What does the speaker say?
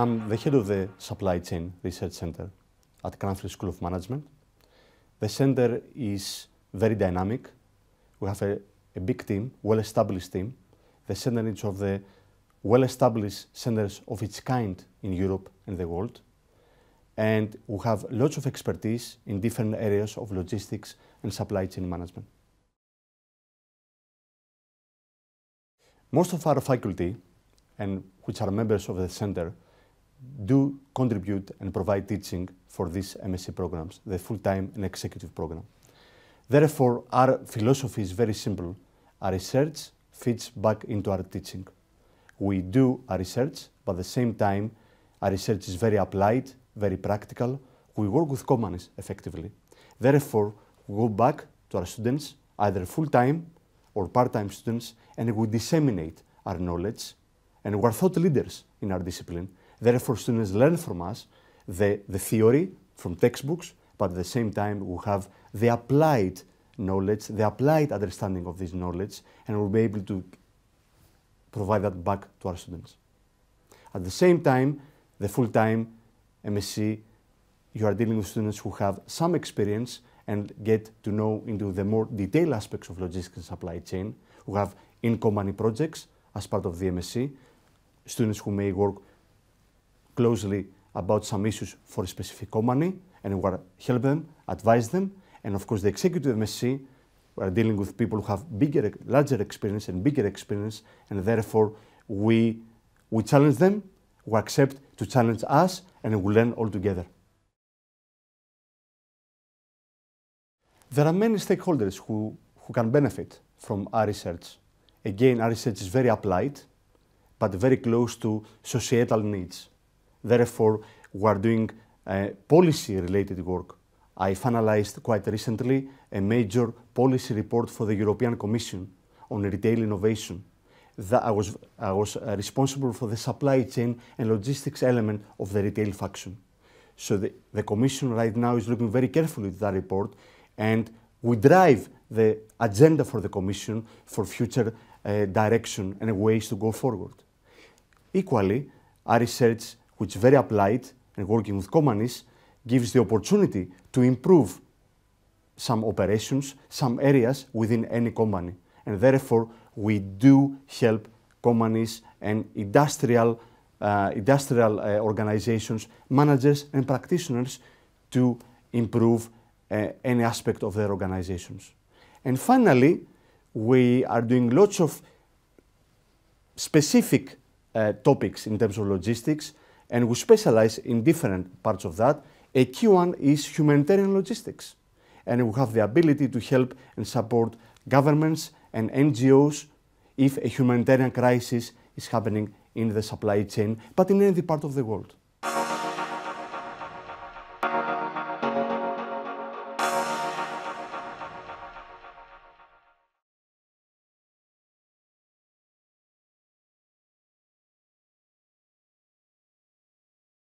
I'm the head of the Supply Chain Research Center at Cranfield School of Management. The center is very dynamic. We have a, a big team, well-established team. The center is of the well-established centers of its kind in Europe and the world. And we have lots of expertise in different areas of logistics and supply chain management. Most of our faculty, and which are members of the center, do contribute and provide teaching for these MSc programs, the full-time and executive program. Therefore, our philosophy is very simple. Our research feeds back into our teaching. We do our research, but at the same time, our research is very applied, very practical. We work with companies effectively. Therefore, we go back to our students, either full-time or part-time students, and we disseminate our knowledge, and we're thought leaders in our discipline Therefore, students learn from us the, the theory from textbooks, but at the same time, we have the applied knowledge, the applied understanding of this knowledge, and we'll be able to provide that back to our students. At the same time, the full-time MSc, you are dealing with students who have some experience and get to know into the more detailed aspects of logistics and supply chain, who have in-company projects as part of the MSc, students who may work closely about some issues for a specific company, and we help them, advise them, and of course the executive MSC are dealing with people who have bigger, larger experience and bigger experience, and therefore we, we challenge them, we accept to challenge us, and we learn all together. There are many stakeholders who, who can benefit from our research. Again, our research is very applied, but very close to societal needs. Therefore, we are doing uh, policy-related work. I finalized quite recently a major policy report for the European Commission on retail innovation. That I was, I was uh, responsible for the supply chain and logistics element of the retail function. So the, the Commission right now is looking very carefully at that report and we drive the agenda for the Commission for future uh, direction and ways to go forward. Equally, I research which very applied and working with companies gives the opportunity to improve some operations, some areas within any company. And therefore, we do help companies and industrial, uh, industrial uh, organizations, managers and practitioners to improve uh, any aspect of their organizations. And finally, we are doing lots of specific uh, topics in terms of logistics, and we specialize in different parts of that. A key one is humanitarian logistics. And we have the ability to help and support governments and NGOs if a humanitarian crisis is happening in the supply chain, but in any part of the world.